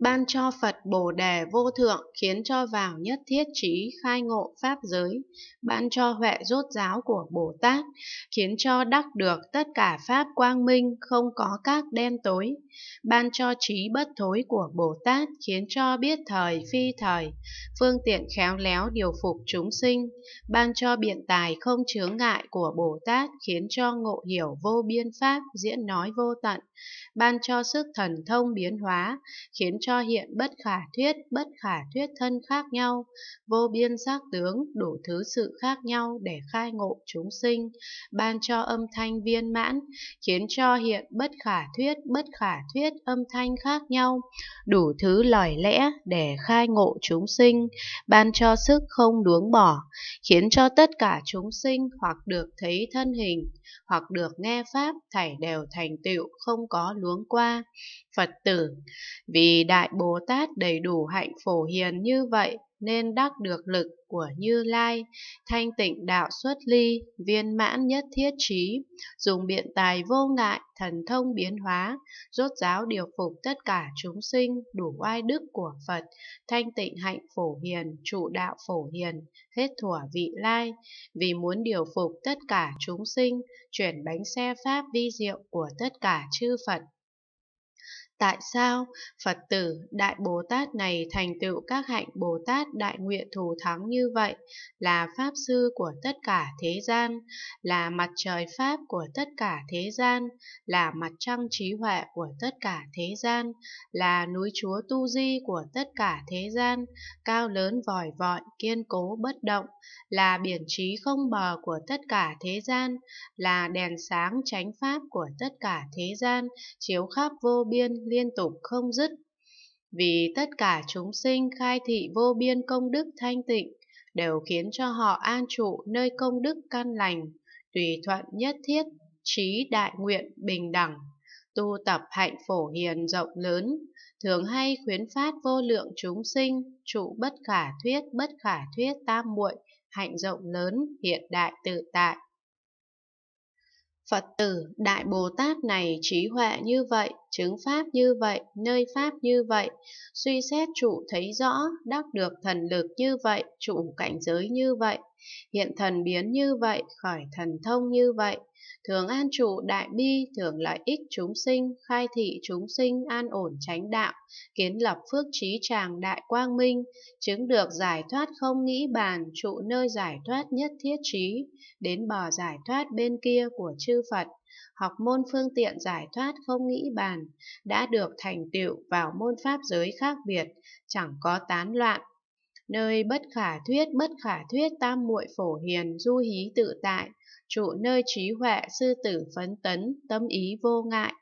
ban cho Phật Bồ Đề vô thượng khiến cho vào nhất thiết trí khai ngộ pháp giới, ban cho huệ rốt giáo của Bồ Tát, khiến cho đắc được tất cả pháp quang minh không có các đen tối, ban cho trí bất thối của Bồ Tát khiến cho biết thời phi thời, phương tiện khéo léo điều phục chúng sinh, ban cho biện tài không chướng ngại của Bồ Tát khiến cho ngộ hiểu vô biên pháp diễn nói vô tận, ban cho sức thần thông biến hóa khiến cho hiện bất khả thuyết, bất khả thuyết thân khác nhau, vô biên giác tướng, đủ thứ sự khác nhau để khai ngộ chúng sinh, ban cho âm thanh viên mãn, khiến cho hiện bất khả thuyết, bất khả thuyết âm thanh khác nhau, đủ thứ lời lẽ để khai ngộ chúng sinh, ban cho sức không đuống bỏ, khiến cho tất cả chúng sinh hoặc được thấy thân hình, hoặc được nghe pháp thảy đều thành tựu không có luống qua. Phật tử, vì đã Đại Bồ Tát đầy đủ hạnh phổ hiền như vậy nên đắc được lực của Như Lai, thanh tịnh đạo xuất ly, viên mãn nhất thiết trí, dùng biện tài vô ngại, thần thông biến hóa, rốt giáo điều phục tất cả chúng sinh, đủ oai đức của Phật, thanh tịnh hạnh phổ hiền, trụ đạo phổ hiền, hết thủa vị lai, vì muốn điều phục tất cả chúng sinh, chuyển bánh xe pháp vi diệu của tất cả chư Phật tại sao Phật tử Đại Bồ Tát này thành tựu các hạnh Bồ Tát đại nguyện thù thắng như vậy, là Pháp Sư của tất cả thế gian, là mặt trời Pháp của tất cả thế gian, là mặt trăng trí huệ của tất cả thế gian, là núi chúa tu di của tất cả thế gian, cao lớn vòi vọi, kiên cố bất động, là biển trí không bờ của tất cả thế gian, là đèn sáng chánh Pháp của tất cả thế gian, chiếu khắp vô biên liên tục không dứt. Vì tất cả chúng sinh khai thị vô biên công đức thanh tịnh, đều khiến cho họ an trụ nơi công đức căn lành, tùy thuận nhất thiết, trí đại nguyện bình đẳng, tu tập hạnh phổ hiền rộng lớn, thường hay khuyến phát vô lượng chúng sinh, trụ bất khả thuyết bất khả thuyết tam muội, hạnh rộng lớn hiện đại tự tại. Phật tử Đại Bồ Tát này trí huệ như vậy, chứng Pháp như vậy, nơi Pháp như vậy, suy xét trụ thấy rõ, đắc được thần lực như vậy, trụ cảnh giới như vậy, Hiện thần biến như vậy, khỏi thần thông như vậy, thường an trụ đại bi, thường lợi ích chúng sinh, khai thị chúng sinh, an ổn tránh đạo, kiến lập phước trí tràng đại quang minh, chứng được giải thoát không nghĩ bàn, trụ nơi giải thoát nhất thiết trí, đến bò giải thoát bên kia của chư Phật học môn phương tiện giải thoát không nghĩ bàn, đã được thành tựu vào môn pháp giới khác biệt, chẳng có tán loạn, nơi bất khả thuyết bất khả thuyết tam muội phổ hiền du hí tự tại trụ nơi trí huệ sư tử phấn tấn tâm ý vô ngại